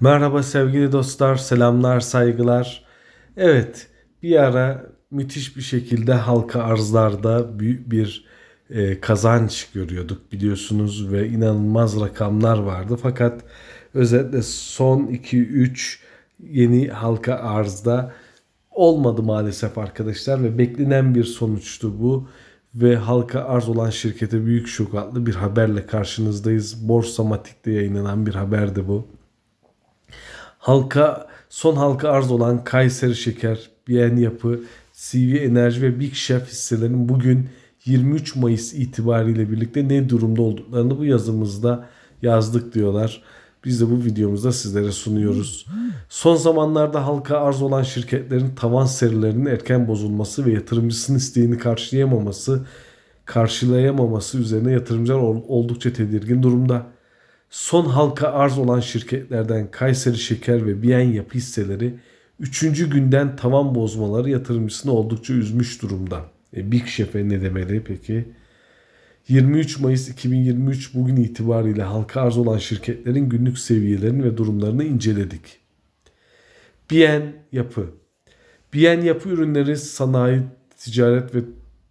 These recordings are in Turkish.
Merhaba sevgili dostlar, selamlar, saygılar. Evet, bir ara müthiş bir şekilde halka arzlarda büyük bir e, kazanç görüyorduk biliyorsunuz ve inanılmaz rakamlar vardı. Fakat özellikle son 2-3 yeni halka arzda olmadı maalesef arkadaşlar ve beklenen bir sonuçtu bu ve halka arz olan şirkete büyük şok adlı bir haberle karşınızdayız. Borsa Matik'te yayınlanan bir haberdi bu. Halka son halka arz olan Kayseri Şeker, BN Yapı, CV Enerji ve Big Chef hisselerinin bugün 23 Mayıs itibariyle birlikte ne durumda olduklarını bu yazımızda yazdık diyorlar. Biz de bu videomuzda sizlere sunuyoruz. Son zamanlarda halka arz olan şirketlerin tavan serilerinin erken bozulması ve yatırımcısının isteğini karşılayamaması, karşılayamaması üzerine yatırımcılar oldukça tedirgin durumda son halka arz olan şirketlerden Kayseri Şeker ve Biyen Yapı hisseleri 3. günden tavan bozmaları yatırımcısını oldukça üzmüş durumda. E, Big Chef'e ne demeli peki? 23 Mayıs 2023 bugün itibariyle halka arz olan şirketlerin günlük seviyelerini ve durumlarını inceledik. Bien Yapı Bien Yapı ürünleri sanayi, ticaret ve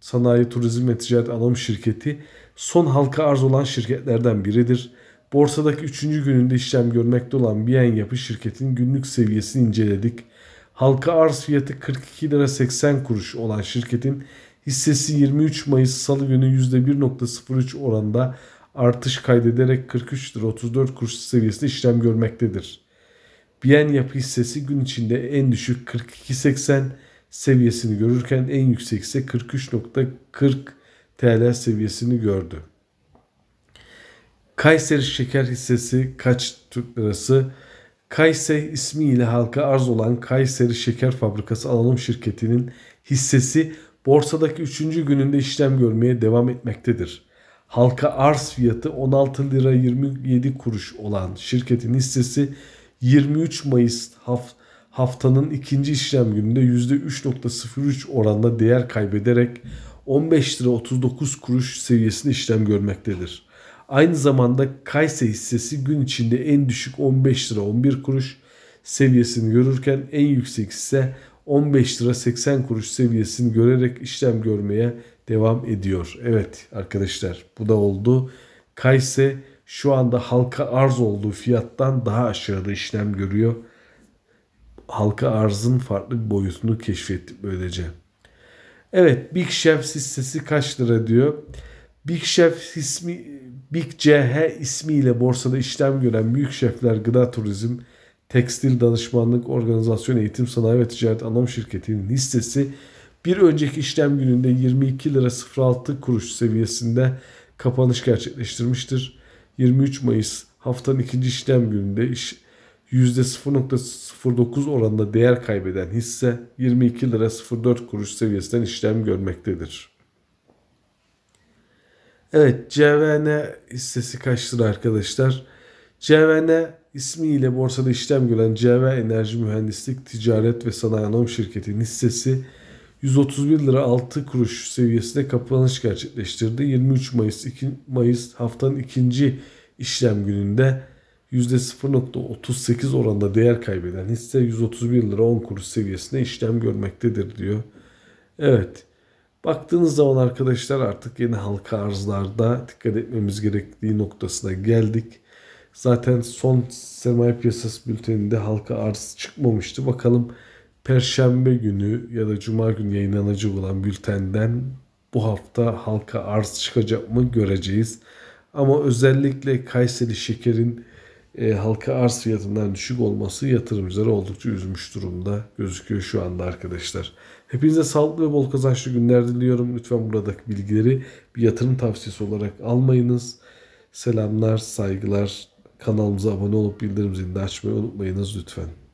sanayi, turizm ve ticaret anonim şirketi son halka arz olan şirketlerden biridir. Borsadaki 3. gününde işlem görmekte olan Biyen Yapı şirketin günlük seviyesini inceledik. Halka arz fiyatı 42 lira 80 kuruş olan şirketin hissesi 23 Mayıs Salı günü %1.03 oranda artış kaydederek 43 lira 34 kuruş seviyesinde işlem görmektedir. Biyen Yapı hissesi gün içinde en düşük 42.80 seviyesini görürken en yüksek ise 43.40 TL seviyesini gördü. Kayseri şeker hissesi kaç Türk lirası? Kayseri ismiyle halka arz olan Kayseri Şeker Fabrikası Alanım Şirketi'nin hissesi borsadaki 3. gününde işlem görmeye devam etmektedir. Halka arz fiyatı 16 lira 27 kuruş olan şirketin hissesi 23 Mayıs haft haftanın ikinci işlem gününde %3.03 oranla değer kaybederek 15 lira 39 kuruş seviyesinde işlem görmektedir. Aynı zamanda Kayse hissesi gün içinde en düşük 15 lira 11 kuruş seviyesini görürken en yüksek ise 15 lira 80 kuruş seviyesini görerek işlem görmeye devam ediyor. Evet arkadaşlar bu da oldu. Kayse şu anda halka arz olduğu fiyattan daha aşağıda işlem görüyor. Halka arzın farklı bir boyutunu keşfettik böylece. Evet Big Chef hissesi kaç lira diyor. Big Chef ismi Big CH ismiyle borsada işlem gören büyük şefler gıda turizm, tekstil danışmanlık, organizasyon, eğitim, sanayi ve ticaret anlam şirketinin listesi bir önceki işlem gününde 22 lira 06 kuruş seviyesinde kapanış gerçekleştirmiştir. 23 Mayıs haftanın ikinci işlem gününde iş %0.09 oranında değer kaybeden hisse 22 lira 04 kuruş seviyesinden işlem görmektedir. Evet CVN hissesi kaçtır arkadaşlar? CVN ismiyle borsada işlem gören CV Enerji Mühendislik Ticaret ve Sanayi Anonim Şirketi'nin hissesi 131 lira 6 kuruş seviyesine kapanış gerçekleştirdi. 23 Mayıs 2 Mayıs haftanın ikinci işlem gününde %0.38 oranda değer kaybeden hisse 131 lira 10 kuruş seviyesine işlem görmektedir diyor. Evet. Baktığınız zaman arkadaşlar artık yeni halka arzlarda dikkat etmemiz gerektiği noktasına geldik. Zaten son sermaye piyasası bülteninde halka arz çıkmamıştı. Bakalım Perşembe günü ya da Cuma günü yayınlanacak olan bültenden bu hafta halka arz çıkacak mı göreceğiz. Ama özellikle Kayseri Şeker'in e, halka arz fiyatından düşük olması yatırımcıları oldukça üzmüş durumda gözüküyor şu anda arkadaşlar. Hepinize sağlıklı ve bol kazançlı günler diliyorum. Lütfen buradaki bilgileri bir yatırım tavsiyesi olarak almayınız. Selamlar, saygılar. Kanalımıza abone olup bildirim zilini açmayı unutmayınız lütfen.